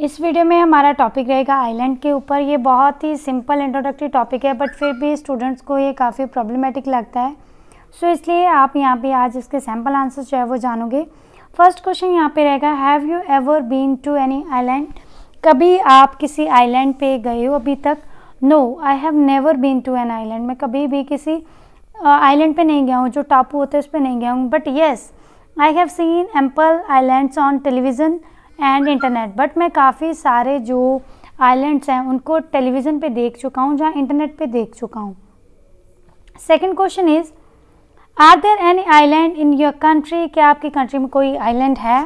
इस वीडियो में हमारा टॉपिक रहेगा आइलैंड के ऊपर ये बहुत ही सिंपल इंट्रोडक्टरी टॉपिक है बट फिर भी स्टूडेंट्स को ये काफ़ी प्रॉब्लमेटिक लगता है सो so, इसलिए आप यहाँ पे आज इसके सैम्पल आंसर जो है वो जानोगे फर्स्ट क्वेश्चन यहाँ पे रहेगा have you ever been to any island कभी आप किसी आइलैंड पे गए हो अभी तक no I have never been to an island मैं कभी भी किसी आइलैंड uh, पे नहीं गया हूँ जो टापू होते हैं उस पर नहीं गया हूँ but yes I have seen ample islands on television and internet but मैं काफ़ी सारे जो आइलैंड्स हैं उनको टेलीविज़न पे देख चुका हूँ जहाँ इंटरनेट पे देख चुका हूँ second question is are there any island in your country क्या आपकी कंट्री में कोई आइलैंड है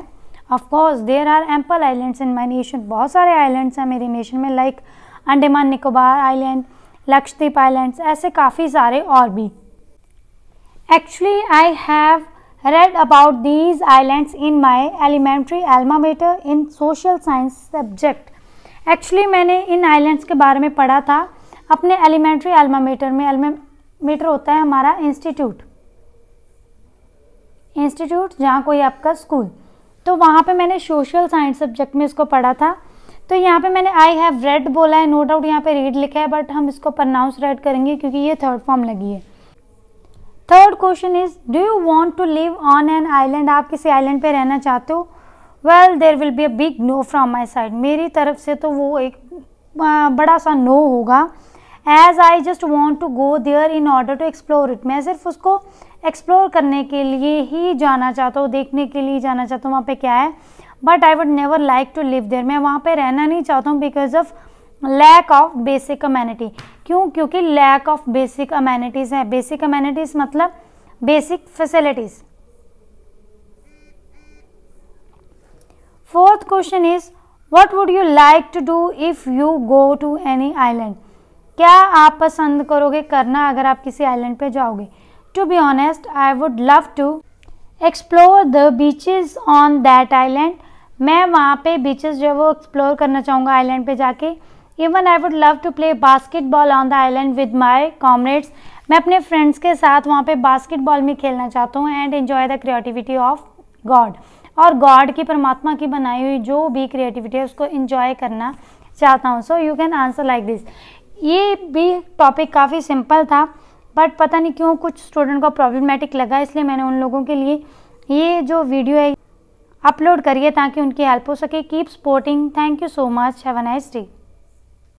of course there are ample islands in my nation बहुत सारे आइलैंड्स हैं मेरे नेशन में like Andaman Nicobar island Lakshadweep islands ऐसे काफ़ी सारे और भी actually I have read about these islands in my elementary alma mater in social science subject actually मैंने इन islands के बारे में पढ़ा था अपने elementary alma mater में alma mater होता है हमारा institute institute जहाँ कोई आपका school तो वहाँ पे मैंने social science subject में इसको पढ़ा था तो यहाँ पे मैंने आई हैव रेड बोला है नो डाउट यहाँ पे रीड लिखा है बट हम इसको प्रनाउंस रेड करेंगे क्योंकि ये थर्ड फॉर्म लगी है third question is do you want to live on an island आप किसी आइलैंड पे रहना चाहते हो well there will be a big no from my side मेरी तरफ से तो वो एक बड़ा सा नो होगा as I just want to go there in order to explore it मैं सिर्फ उसको एक्सप्लोर करने के लिए ही जाना चाहता हूँ देखने के लिए जाना चाहता हूँ वहाँ पे क्या है but I would never like to live there मैं वहाँ पे रहना नहीं चाहता हूँ because of lack of basic community क्यों क्योंकि लैक ऑफ बेसिक अमेनिटीज़ है बेसिक अमेनिटीज़ मतलब basic facilities fourth question is what would you like to do if you go to any island क्या आप पसंद करोगे करना अगर आप किसी आइलैंड पे जाओगे to be honest I would love to explore the beaches on that island मैं वहाँ पे बीचेस जो है वो एक्सप्लोर करना चाहूँगा आइलैंड पे जाके even I would love to play basketball on the island with my comrades मैं अपने फ्रेंड्स के साथ वहाँ पे बास्केटबॉल में खेलना चाहता हूँ and enjoy the creativity of god और गॉड की परमात्मा की बनाई हुई जो भी क्रिएटिविटी है उसको इन्जॉय करना चाहता हूँ so you can answer like this ये भी टॉपिक काफ़ी सिंपल था बट पता नहीं क्यों कुछ स्टूडेंट को प्रॉब्लमेटिक लगा इसलिए मैंने उन लोगों के लिए ये जो वीडियो है अपलोड करिए ताकि उनकी हेल्प हो सके keep supporting thank you so much have a nice day